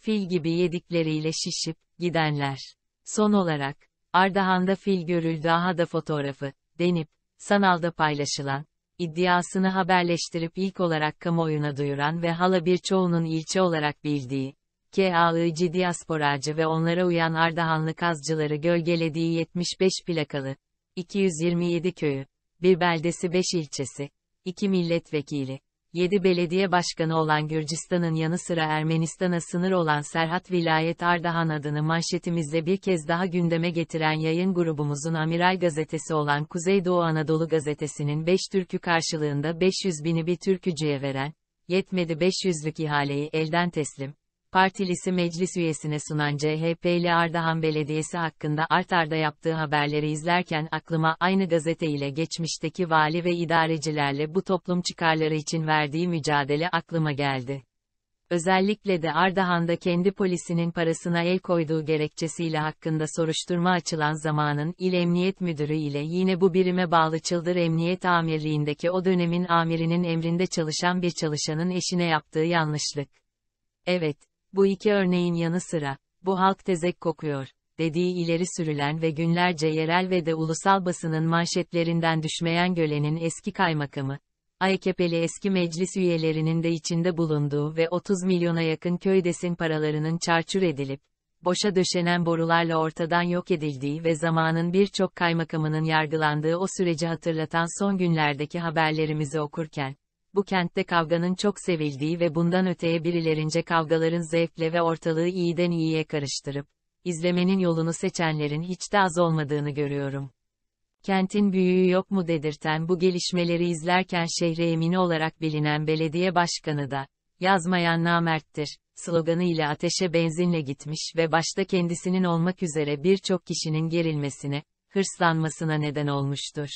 fil gibi yedikleriyle şişip, gidenler. Son olarak, Ardahan'da fil görüldü aha da fotoğrafı, denip, sanalda paylaşılan, iddiasını haberleştirip ilk olarak kamuoyuna duyuran ve hala birçoğunun ilçe olarak bildiği, KAIC diasporacı ve onlara uyan Ardahanlı kazcıları gölgelediği 75 plakalı, 227 köyü, bir beldesi 5 ilçesi, 2 milletvekili, 7 belediye başkanı olan Gürcistan'ın yanı sıra Ermenistan'a sınır olan Serhat Vilayet Ardahan adını manşetimizde bir kez daha gündeme getiren yayın grubumuzun Amiral gazetesi olan Kuzeydoğu Anadolu gazetesinin 5 türkü karşılığında 500 bini bir türkücüye veren, yetmedi 500'lük ihaleyi elden teslim, partilisi meclis üyesine sunan CHP'li Ardahan Belediyesi hakkında art arda yaptığı haberleri izlerken aklıma aynı gazete ile geçmişteki vali ve idarecilerle bu toplum çıkarları için verdiği mücadele aklıma geldi. Özellikle de Ardahan'da kendi polisinin parasına el koyduğu gerekçesiyle hakkında soruşturma açılan zamanın il Emniyet Müdürü ile yine bu birime bağlı Çıldır Emniyet Amirliğindeki o dönemin amirinin emrinde çalışan bir çalışanın eşine yaptığı yanlışlık. Evet, bu iki örneğin yanı sıra, bu halk tezek kokuyor, dediği ileri sürülen ve günlerce yerel ve de ulusal basının manşetlerinden düşmeyen Gölen'in eski kaymakamı, AKP'li e eski meclis üyelerinin de içinde bulunduğu ve 30 milyona yakın köydesin paralarının çarçur edilip, boşa döşenen borularla ortadan yok edildiği ve zamanın birçok kaymakamının yargılandığı o süreci hatırlatan son günlerdeki haberlerimizi okurken, bu kentte kavganın çok sevildiği ve bundan öteye birilerince kavgaların zevkle ve ortalığı iyiden iyiye karıştırıp, izlemenin yolunu seçenlerin hiç de az olmadığını görüyorum. Kentin büyüğü yok mu dedirten bu gelişmeleri izlerken şehre emini olarak bilinen belediye başkanı da, yazmayan namerttir, sloganı ile ateşe benzinle gitmiş ve başta kendisinin olmak üzere birçok kişinin gerilmesine, hırslanmasına neden olmuştur.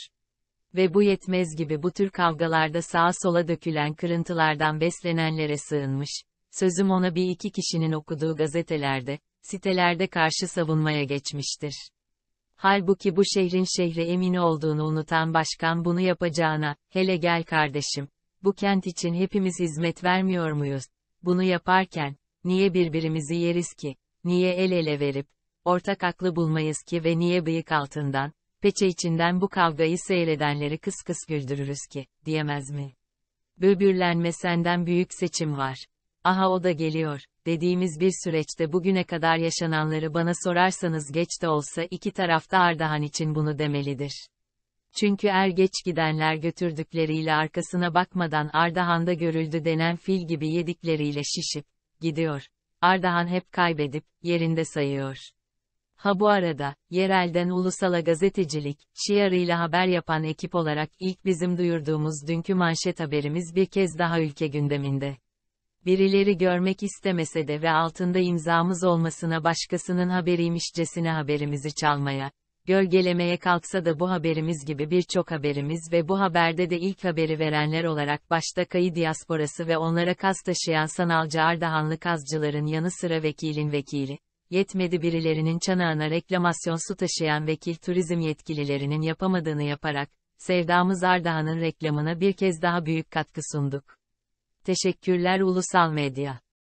Ve bu yetmez gibi bu tür kavgalarda sağa sola dökülen kırıntılardan beslenenlere sığınmış. Sözüm ona bir iki kişinin okuduğu gazetelerde, sitelerde karşı savunmaya geçmiştir. Halbuki bu şehrin şehre emini olduğunu unutan başkan bunu yapacağına, hele gel kardeşim, bu kent için hepimiz hizmet vermiyor muyuz? Bunu yaparken, niye birbirimizi yeriz ki, niye el ele verip, ortak aklı bulmayız ki ve niye bıyık altından, peçe içinden bu kavgayı seyredenleri kıs kıs güldürürüz ki, diyemez mi? Böbürlenme senden büyük seçim var. Aha o da geliyor, dediğimiz bir süreçte bugüne kadar yaşananları bana sorarsanız geç de olsa iki tarafta Ardahan için bunu demelidir. Çünkü er geç gidenler götürdükleriyle arkasına bakmadan Ardahan'da görüldü denen fil gibi yedikleriyle şişip, gidiyor. Ardahan hep kaybedip, yerinde sayıyor. Ha bu arada, yerelden ulusala gazetecilik, şiarıyla haber yapan ekip olarak ilk bizim duyurduğumuz dünkü manşet haberimiz bir kez daha ülke gündeminde. Birileri görmek istemese de ve altında imzamız olmasına başkasının haberiymişcesine haberimizi çalmaya, gölgelemeye kalksa da bu haberimiz gibi birçok haberimiz ve bu haberde de ilk haberi verenler olarak başta Kayı diasporası ve onlara kas taşıyan sanalcı Ardahanlı kazcıların yanı sıra vekilin vekili, yetmedi birilerinin çanağına reklamasyon su taşıyan vekil turizm yetkililerinin yapamadığını yaparak, sevdamız Ardahan'ın reklamına bir kez daha büyük katkı sunduk. Teşekkürler Ulusal Medya.